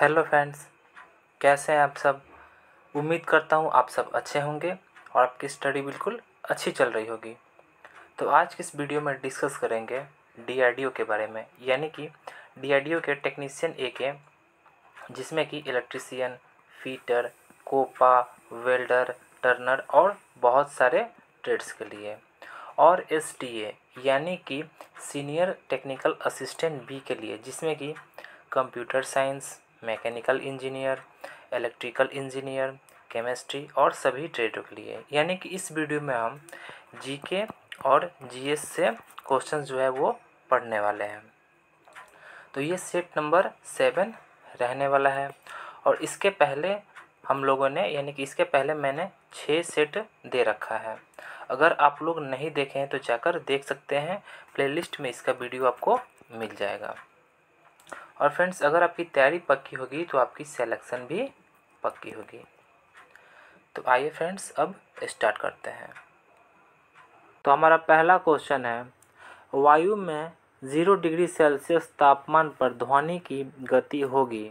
hello friends कैसे हैं आप सब उम्मीद करता हूँ आप सब अच्छे होंगे और आपकी स्टडी बिल्कुल अच्छी चल रही होगी तो आज के इस वीडियो में डिस्कस करेंगे डीआरडीओ के बारे में यानी कि डीआरडीओ के टेक्नीशियन ए के जिसमें कि electrician fitter COPA welder turner और बहुत सारे ट्रेड्स के लिए और एस यानी कि सीनियर टेक्निकल असिस्टेंट बी के लिए जिसमें कि computer science mechanical engineer electrical engineer chemistry और सभी ट्रेडों के लिए यानी कि इस वीडियो में हम जीके और जीएस से क्वेश्चन जो है वो पढ़ने वाले हैं तो ये सेट नंबर सेवन रहने वाला है और इसके पहले हम लोगों ने यानी कि इसके पहले मैंने छः सेट दे रखा है अगर आप लोग नहीं देखे हैं तो जाकर देख सकते हैं प्लेलिस्ट में इसका वीडियो आपको मिल जाएगा और फ्रेंड्स अगर आपकी तैयारी पक्की होगी तो आपकी सेलेक्शन भी पक्की होगी तो आइए फ्रेंड्स अब स्टार्ट करते हैं तो हमारा पहला क्वेश्चन है वायु में ज़ीरो डिग्री सेल्सियस तापमान पर ध्वनि की गति होगी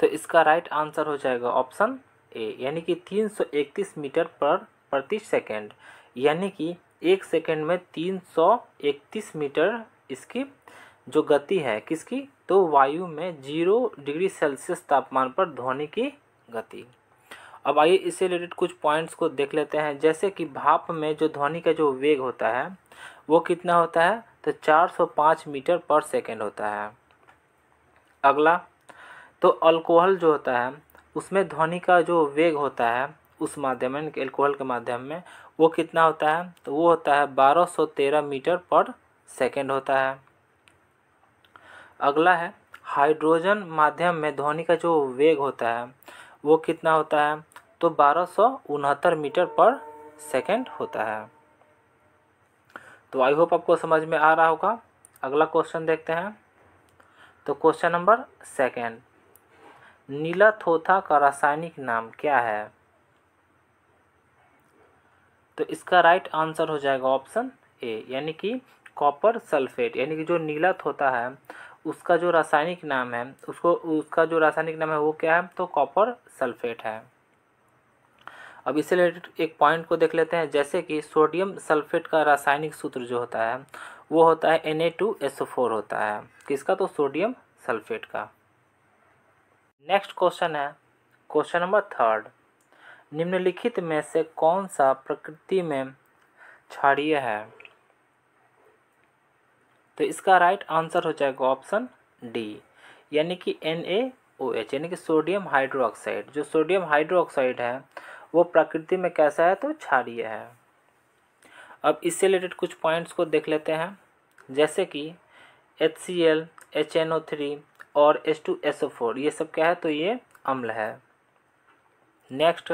तो इसका राइट आंसर हो जाएगा ऑप्शन ए यानी कि 331 मीटर पर प्रति सेकेंड यानी कि एक सेकेंड में 331 मीटर इसकी जो गति है किसकी तो वायु में जीरो डिग्री सेल्सियस तापमान पर ध्वनि की गति अब आइए इससे रिलेटेड कुछ पॉइंट्स को देख लेते हैं जैसे कि भाप में जो ध्वनि का जो वेग होता है वो कितना होता है तो 405 मीटर पर सेकेंड होता है अगला तो अल्कोहल जो होता है उसमें ध्वनि का जो वेग होता है उस माध्यम में अल्कोहल के माध्यम में वो कितना होता है तो वो होता है 1213 मीटर पर सेकेंड होता है अगला है हाइड्रोजन माध्यम में ध्वनि का जो वेग होता है वो कितना होता है तो बारह मीटर पर सेकेंड होता है तो आई होप आपको समझ में आ रहा होगा अगला क्वेश्चन देखते हैं तो क्वेश्चन नंबर सेकेंड नीला थोथा का रासायनिक नाम क्या है तो इसका राइट आंसर हो जाएगा ऑप्शन ए यानी कि कॉपर सल्फेट यानी कि जो नीलत होता है उसका जो रासायनिक नाम है उसको उसका जो रासायनिक नाम है वो क्या है तो कॉपर सल्फेट है अब इससे रिलेटेड एक पॉइंट को देख लेते हैं जैसे कि सोडियम सल्फेट का रासायनिक सूत्र जो होता है वो होता है N A two S four होता है किसका तो सोडियम सल्फेट का नेक्स्ट क्वेश्चन है क्वेश्चन नंबर थर्ड निम्नलिखित में से कौन सा प्रकृति में क्षारीय है तो इसका राइट आंसर हो जाएगा ऑप्शन डी यानी कि एन ए ओ एच यानी कि सोडियम हाइड्रोक्साइड जो सोडियम हाइड्रोक्साइड है वो प्रकृति में कैसा है तो क्षारिय है अब इससे रिलेटेड कुछ पॉइंट्स को देख लेते हैं जैसे कि H C L H N O three और H two S O four ये सब क्या है तो ये अम्ल है नेक्स्ट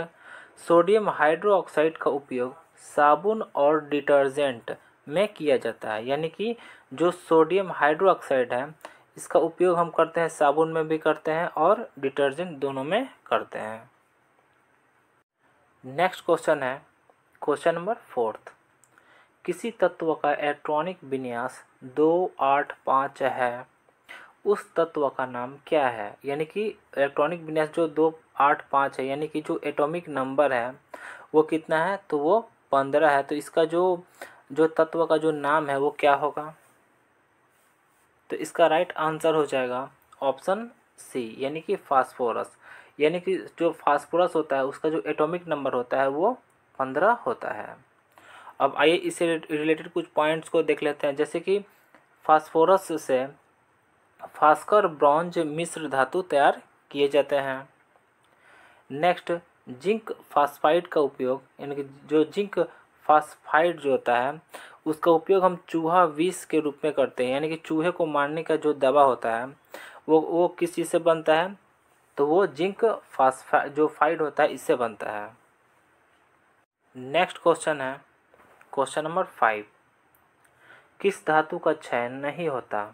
सोडियम हाइड्रोक्साइड का उपयोग साबुन और डिटर्जेंट में किया जाता है यानी कि जो सोडियम हाइड्रोक्साइड है इसका उपयोग हम करते हैं साबुन में भी करते हैं और डिटर्जेंट दोनों में करते हैं नेक्स्ट क्वेश्चन है क्वेश्चन नंबर फोर्थ किसी तत्व का इलेक्ट्रॉनिक विन्यास दो आठ पाँच है उस तत्व का नाम क्या है यानी कि इलेक्ट्रॉनिक विन्यास जो दो आठ पाँच है यानी कि जो एटॉमिक नंबर है वो कितना है तो वो पंद्रह है तो इसका जो जो तत्व का जो नाम है वो क्या होगा तो इसका राइट आंसर हो जाएगा ऑप्शन सी यानी कि फास्फोरस यानी कि जो फास्फोरस होता है उसका जो एटॉमिक नंबर होता है वो पंद्रह होता है अब आइए इससे रिलेटेड कुछ पॉइंट्स को देख लेते हैं जैसे कि फास्फोरस से फास्कर ब्रॉन्ज मिश्र धातु तैयार किए जाते हैं नेक्स्ट जिंक फास्फाइड का उपयोग यानी कि जो जिंक फास्फाइड जो होता है उसका उपयोग हम चूहा विष के रूप में करते हैं यानी कि चूहे को मारने का जो दवा होता है वो वो किस चीज़ से बनता है तो वो जिंक फास्फा जो फाइड होता है इससे बनता है नेक्स्ट क्वेश्चन है क्वेश्चन नंबर फाइव किस धातु का चयन नहीं होता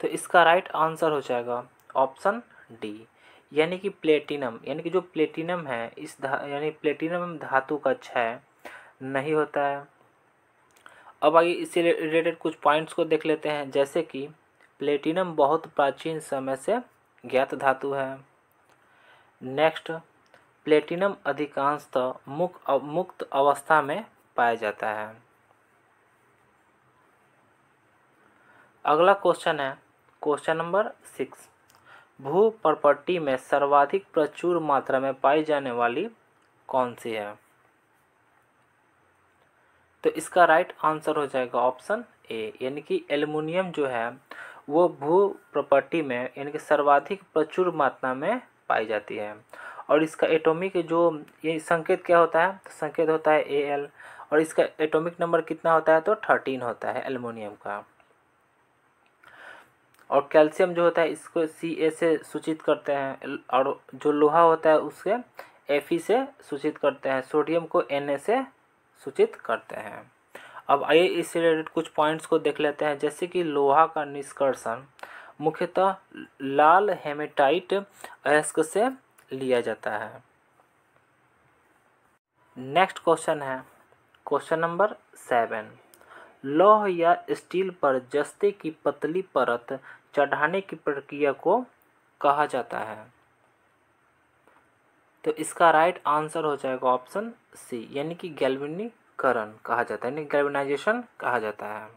तो इसका राइट आंसर हो जाएगा ऑप्शन डी यानी कि प्लेटिनम यानी कि जो प्लेटिनम है इस धा यानी प्लेटिनम धातु का क्षय नहीं होता है अब आइए इससे रिलेटेड कुछ पॉइंट्स को देख लेते हैं जैसे कि प्लेटिनम बहुत प्राचीन समय से ज्ञात धातु है नेक्स्ट प्लेटिनम अधिकांशतः मुक, मुक्त अवस्था में पाया जाता है अगला क्वेश्चन है क्वेश्चन नंबर सिक्स भू प्रॉपर्टी में सर्वाधिक प्रचुर मात्रा में पाई जाने वाली कौन सी है तो इसका राइट आंसर हो जाएगा ऑप्शन ए यानी कि एल्युमिनियम जो है वो भू प्रपट्टी में यानी कि सर्वाधिक प्रचुर मात्रा में पाई जाती है और इसका एटॉमिक जो ये संकेत क्या होता है तो संकेत होता है ए एल और इसका एटॉमिक नंबर कितना होता है तो थर्टीन होता है एल्युमिनियम का और कैल्शियम जो होता है इसको सी ए से सूचित करते हैं और जो लोहा होता है उसके एफ ई से सूचित करते हैं सोडियम को एन ए से सूचित करते हैं अब आइए इससे रिलेटेड कुछ पॉइंट्स को देख लेते हैं जैसे कि लोहा का निष्कर्षण मुख्यतः लाल हेमेटाइट अयस्क से लिया जाता है नेक्स्ट क्वेश्चन है क्वेश्चन नंबर सेवन लौह या स्टील पर जस्ते की पतली परत चढ़ाने की प्रक्रिया को कहा जाता है तो इसका राइट आंसर हो जाएगा ऑप्शन सी यानी कि गैल्विनीकरण कहा जाता है यानी गैल्विनाइजेशन कहा जाता है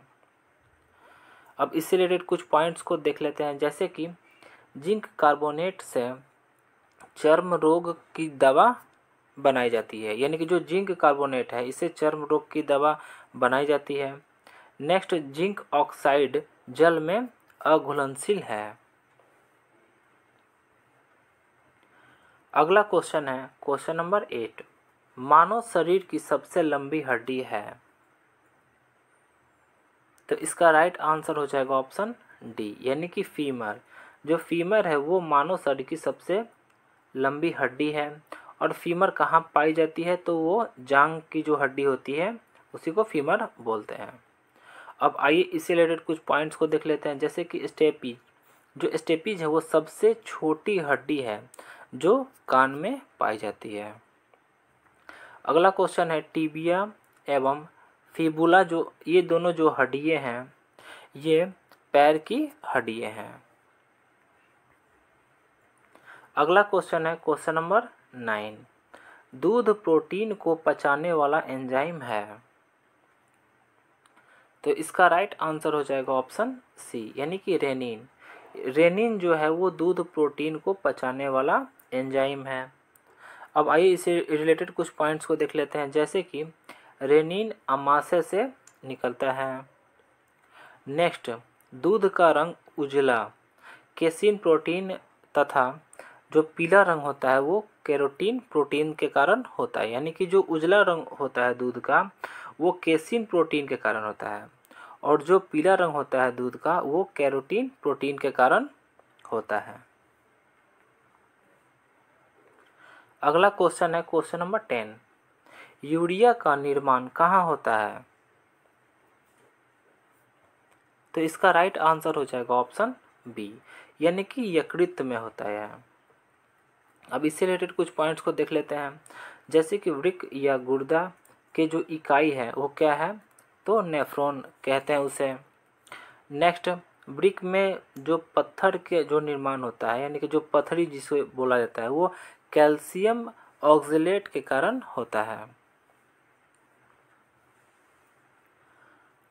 अब इससे रिलेटेड कुछ पॉइंट्स को देख लेते हैं जैसे कि जिंक कार्बोनेट से चर्म रोग की दवा बनाई जाती है यानी कि जो जिंक कार्बोनेट है इसे चर्म रोग की दवा बनाई जाती है नेक्स्ट जिंक ऑक्साइड जल में अघुलनशील है अगला क्वेश्चन है क्वेश्चन नंबर एट मानव शरीर की सबसे लंबी हड्डी है तो इसका राइट आंसर हो जाएगा ऑप्शन डी यानी कि फीमर जो फीमर है वो मानव शरीर की सबसे लंबी हड्डी है और फीमर कहाँ पाई जाती है तो वो जांग की जो हड्डी होती है उसी को फीमर बोलते हैं अब आइए इससे रिलेटेड कुछ पॉइंट्स को देख लेते हैं जैसे कि स्टेपीज जो स्टेपीज है वो सबसे छोटी हड्डी है जो कान में पाई जाती है अगला क्वेश्चन है टीबिया एवं फिबुला जो ये दोनों जो हड्डिये हैं ये पैर की हड्डिये हैं अगला क्वेश्चन है क्वेश्चन नंबर नाइन दूध प्रोटीन को पचाने वाला एंजाइम है तो इसका राइट आंसर हो जाएगा ऑप्शन सी यानी कि रेनिन रेनिन जो है वो दूध प्रोटीन को पचाने वाला एंजाइम है अब आइए इसे रिलेटेड कुछ पॉइंट्स को देख लेते हैं जैसे कि रेनिन अमाशय से निकलता है नेक्स्ट दूध का रंग उजला केसिन प्रोटीन तथा जो पीला रंग होता है वो कैरोटीन प्रोटीन के कारण होता है यानी कि जो उजला रंग होता है दूध का वो केसिन प्रोटीन के कारण होता है और जो पीला रंग होता है दूध का वो कैरोटीन प्रोटीन के कारण होता है अगला क्वेश्चन है क्वेश्चन नंबर टेन यूरिया का निर्माण कहाँ होता है तो इसका राइट आंसर हो जाएगा ऑप्शन बी यानी कि यकृत में होता है अब इससे रिलेटेड कुछ पॉइंट्स को देख लेते हैं जैसे कि वृक्ष या गुर्दा के जो इकाई है वो क्या है तो नेफ्रॉन कहते हैं उसे नेक्स्ट ब्रिक में जो पत्थर के जो निर्माण होता है यानी कि जो पत्थरी जिसे बोला जाता है वो कैल्शियम ऑक्सीलेट के कारण होता है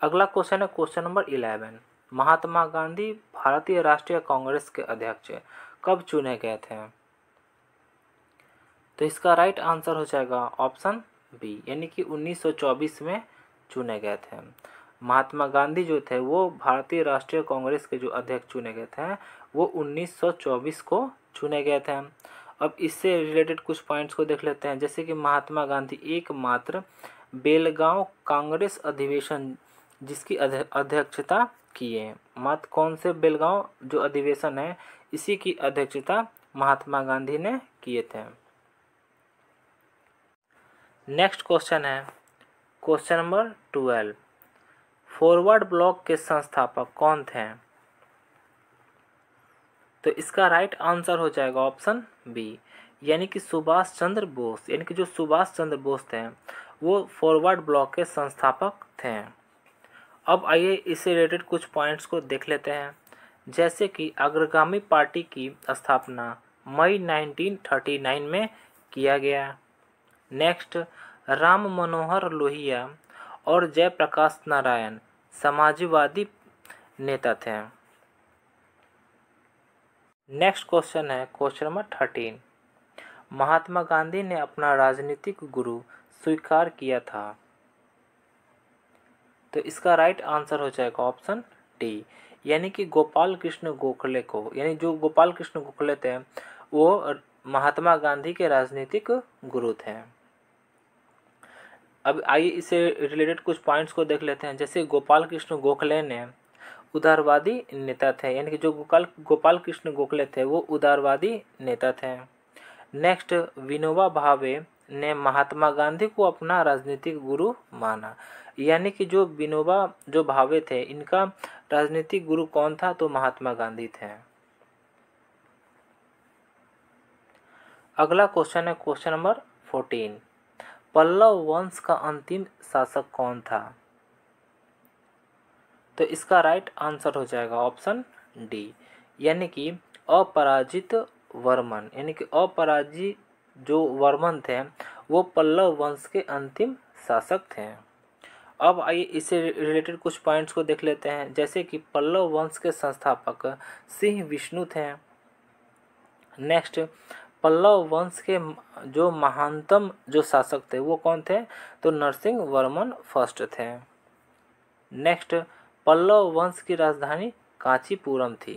अगला क्वेश्चन है question number eleven Mahatma Gandhi भारतीय राष्ट्रीय कांग्रेस के अध्यक्ष कब चुने गए थे तो इसका राइट आंसर हो जाएगा ऑप्शन बी यानी कि 1924 में चुने गए थे महात्मा गांधी जो थे वो भारतीय राष्ट्रीय कांग्रेस के जो अध्यक्ष चुने गए थे वो 1924 को चुने गए थे अब इससे रिलेटेड कुछ पॉइंट्स को देख लेते हैं जैसे कि महात्मा गांधी एकमात्र बेलगांव कांग्रेस अधिवेशन जिसकी अध्यक्षता किए मात्र कौन से बेलगांव जो अधिवेशन है इसी की अध्यक्षता महात्मा गांधी ने किए थे नेक्स्ट क्वेश्चन है question number twelve Forward Bloc के संस्थापक कौन थे तो इसका राइट आंसर हो जाएगा ऑप्शन बी यानी कि सुभाष चंद्र बोस यानी कि जो सुभाष चंद्र बोस थे वो फॉरवर्ड ब्लॉक के संस्थापक थे अब आइए इससे रिलेटेड कुछ पॉइंट्स को देख लेते हैं जैसे कि अग्रगामी पार्टी की स्थापना मई 1939 में किया गया नेक्स्ट राम मनोहर लोहिया और जयप्रकाश नारायण समाजवादी नेता थे नेक्स्ट क्वेश्चन है question number thirteen Mahatma Gandhi ने अपना राजनीतिक गुरु स्वीकार किया था तो इसका राइट आंसर हो जाएगा ऑप्शन डी यानी कि गोपाल कृष्ण गोखले को यानी जो गोपाल कृष्ण गोखले थे वो महात्मा गांधी के राजनीतिक गुरु थे अब आइए इससे रिलेटेड कुछ पॉइंट्स को देख लेते हैं जैसे गोपाल कृष्ण गोखले ने उदारवादी नेता थे यानी कि जो गोपाल गोपाल कृष्ण गोखले थे वो उदारवादी नेता थे नेक्स्ट विनोबा भावे ने महात्मा गांधी को अपना राजनीतिक गुरु माना यानी कि जो विनोबा जो भावे थे इनका राजनीतिक गुरु कौन था तो महात्मा गांधी थे अगला क्वेश्चन है क्वेश्चन नंबर फोर्टीन पल्लव वंश का अंतिम शासक कौन था तो इसका राइट आंसर हो जाएगा ऑप्शन डी यानी कि अपराजित वर्मन यानी कि अपराजित जो वर्मन थे वो पल्लव वंश के अंतिम शासक थे अब आइए इससे रिलेटेड कुछ पॉइंट्स को देख लेते हैं जैसे कि पल्लव वंश के संस्थापक सिंह विष्णु थे नेक्स्ट पल्लव वंश के जो महानतम जो शासक थे वो कौन थे तो नरसिंह वर्मन फर्स्ट थे नेक्स्ट पल्लव वंश की राजधानी कांचीपुरम थी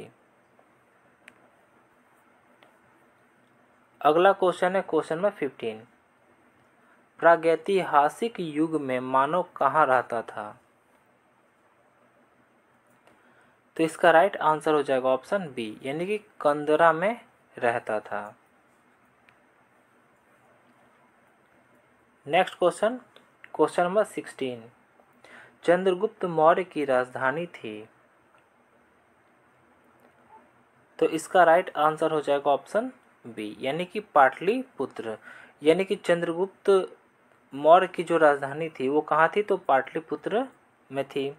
अगला क्वेश्चन है क्वेश्चन नंबर फिफ्टीन प्रागैतिहासिक युग में मानव कहाँ रहता था तो इसका राइट आंसर हो जाएगा ऑप्शन बी यानी कि कंदरा में रहता था next question question number sixteen Chandragupta Maurya की राजधानी थी तो इसका राइट आंसर हो जाएगा ऑप्शन बी यानी कि पाटलिपुत्र यानी कि चंद्रगुप्त मौर्य की जो राजधानी थी वो कहाँ थी तो पाटलिपुत्र में थी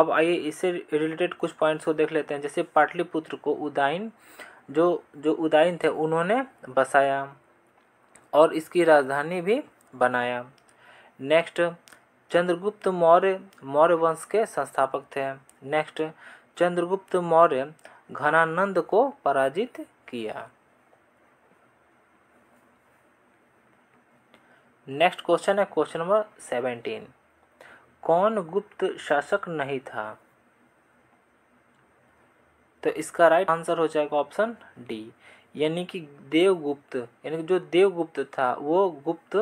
अब आइए इससे रिलेटेड कुछ पॉइंट्स को देख लेते हैं जैसे पाटलिपुत्र को उदाइन जो जो उदाइन थे उन्होंने बसाया और इसकी राजधानी भी बनाया नेक्स्ट चंद्रगुप्त मौर्य मौर्य वंश के संस्थापक थे नेक्स्ट चंद्रगुप्त मौर्य घनानंद को पराजित किया नेक्स्ट क्वेश्चन है क्वेश्चन नंबर सेवेंटीन कौन गुप्त शासक नहीं था तो इसका राइट आंसर हो जाएगा ऑप्शन डी यानी कि देवगुप्त यानी कि जो देवगुप्त था वो गुप्त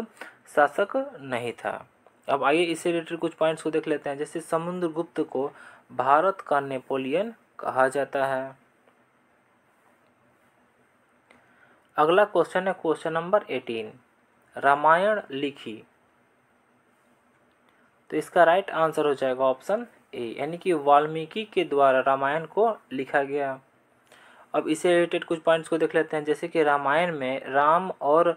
शासक नहीं था अब आइए इसे रिलेटेड कुछ पॉइंट्स को देख लेते हैं जैसे समुद्रगुप्त को भारत का नेपोलियन कहा जाता है अगला क्वेश्चन है क्वेश्चन नंबर एटीन रामायण लिखी तो इसका राइट आंसर हो जाएगा ऑप्शन ए यानी कि वाल्मीकि के द्वारा रामायण को लिखा गया अब इसे रिलेटेड कुछ पॉइंट्स को देख लेते हैं जैसे कि रामायण में राम और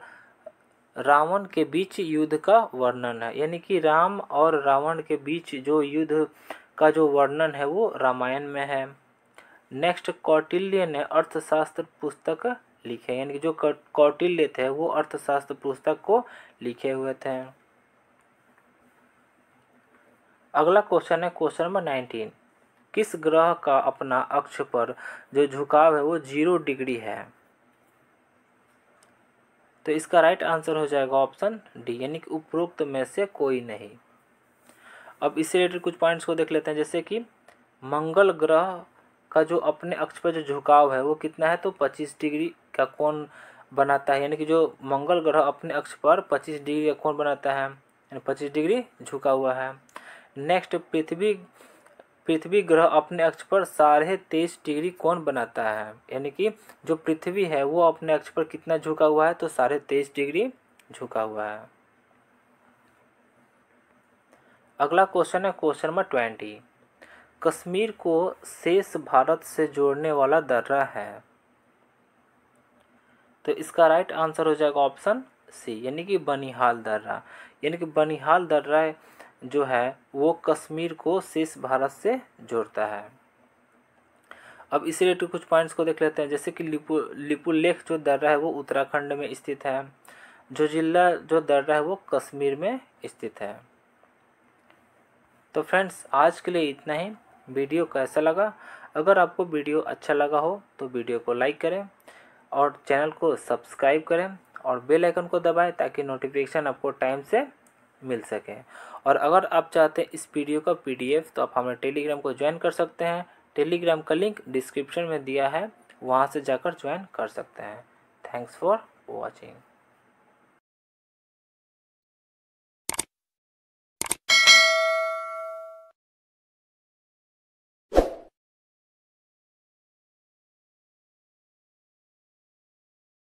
रावण के बीच युद्ध का वर्णन है यानी कि राम और रावण के बीच जो युद्ध का जो वर्णन है वो रामायण में है नेक्स्ट कौटिल्य ने अर्थशास्त्र पुस्तक लिखे यानी कि जो कौटिल्य थे वो अर्थशास्त्र पुस्तक को लिखे हुए थे अगला क्वेश्चन है क्वेश्चन नंबर नाइनटीन किस ग्रह का अपना अक्ष पर जो झुकाव है वो जीरो डिग्री है तो इसका राइट आंसर हो जाएगा ऑप्शन डी यानी कि उपरोक्त में से कोई नहीं अब इससे रिलेटेड कुछ पॉइंट्स को देख लेते हैं जैसे कि मंगल ग्रह का जो अपने अक्ष पर जो झुकाव है वो कितना है तो पच्चीस डिग्री का कोण बनाता है यानी कि जो मंगल ग्रह अपने अक्ष पर पच्चीस डिग्री का कोण बनाता है यानी पच्चीस डिग्री झुका हुआ है नेक्स्ट पृथ्वी पृथ्वी ग्रह अपने अक्ष पर साढ़े तेईस डिग्री कोण बनाता है यानी कि जो पृथ्वी है वो अपने अक्ष पर कितना झुका हुआ है तो साढ़े तेईस डिग्री झुका हुआ है अगला क्वेश्चन है क्वेश्चन नंबर ट्वेंटी कश्मीर को शेष भारत से जोड़ने वाला दर्रा है तो इसका राइट आंसर हो जाएगा ऑप्शन सी यानी कि बनिहाल दर्रा यानी कि बनिहाल दर्रा जो है वो कश्मीर को शेष भारत से जोड़ता है अब इसी रिलेटेड तो कुछ पॉइंट्स को देख लेते हैं जैसे कि लिपु लिपुलेख जो दर्रा है वो उत्तराखंड में स्थित है जो जिला जो दर्रा है वो कश्मीर में स्थित है तो फ्रेंड्स आज के लिए इतना ही वीडियो कैसा लगा अगर आपको वीडियो अच्छा लगा हो तो वीडियो को लाइक करें और चैनल को सब्सक्राइब करें और बेल आइकन को दबाएं ताकि नोटिफिकेशन आपको टाइम से मिल सके और अगर आप चाहते हैं इस वीडियो का पीडीएफ तो आप हमारे टेलीग्राम को ज्वाइन कर सकते हैं टेलीग्राम का लिंक डिस्क्रिप्शन में दिया है वहाँ से जाकर ज्वाइन कर सकते हैं थैंक्स फॉर वॉचिंग